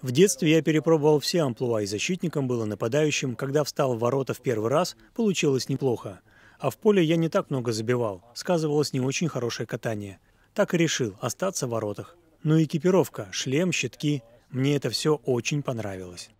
В детстве я перепробовал все амплуа, и защитником было нападающим, когда встал в ворота в первый раз, получилось неплохо. А в поле я не так много забивал, сказывалось не очень хорошее катание. Так и решил остаться в воротах. Но ну экипировка, шлем, щитки. Мне это все очень понравилось.